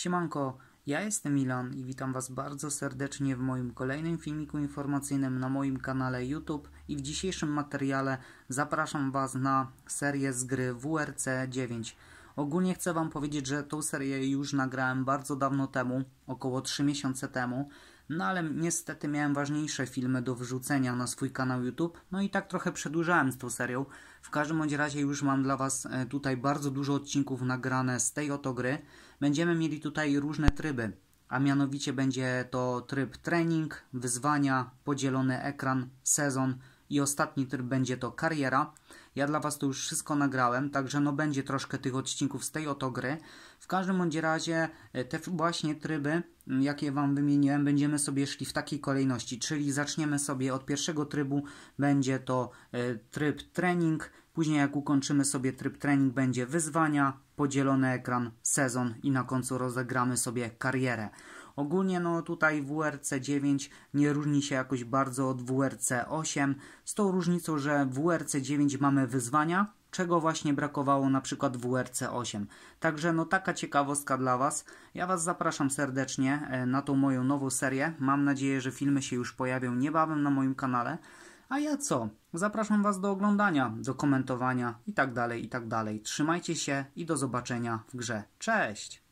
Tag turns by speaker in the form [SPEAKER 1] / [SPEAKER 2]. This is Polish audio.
[SPEAKER 1] Siemanko, ja jestem Milan i witam Was bardzo serdecznie w moim kolejnym filmiku informacyjnym na moim kanale YouTube i w dzisiejszym materiale zapraszam Was na serię z gry WRC 9. Ogólnie chcę Wam powiedzieć, że tą serię już nagrałem bardzo dawno temu, około 3 miesiące temu, no ale niestety miałem ważniejsze filmy do wrzucenia na swój kanał YouTube, no i tak trochę przedłużałem z tą serią. W każdym bądź razie już mam dla Was e, tutaj bardzo dużo odcinków nagrane z tej oto gry. Będziemy mieli tutaj różne tryby, a mianowicie będzie to tryb trening, wyzwania, podzielony ekran, sezon, i ostatni tryb będzie to kariera. Ja dla Was to już wszystko nagrałem, także no będzie troszkę tych odcinków z tej oto gry. W każdym bądź razie e, te właśnie tryby, mm, jakie Wam wymieniłem, będziemy sobie szli w takiej kolejności, czyli zaczniemy sobie od pierwszego trybu, będzie to e, tryb trening, później jak ukończymy sobie tryb trening będzie wyzwania, podzielony ekran, sezon i na końcu rozegramy sobie karierę. Ogólnie no tutaj WRC 9 nie różni się jakoś bardzo od WRC 8, z tą różnicą, że w WRC 9 mamy wyzwania, czego właśnie brakowało na przykład w WRC 8. Także no taka ciekawostka dla Was. Ja Was zapraszam serdecznie e, na tą moją nową serię. Mam nadzieję, że filmy się już pojawią niebawem na moim kanale. A ja co? Zapraszam Was do oglądania, do komentowania i tak dalej, i tak dalej. Trzymajcie się i do zobaczenia w grze. Cześć!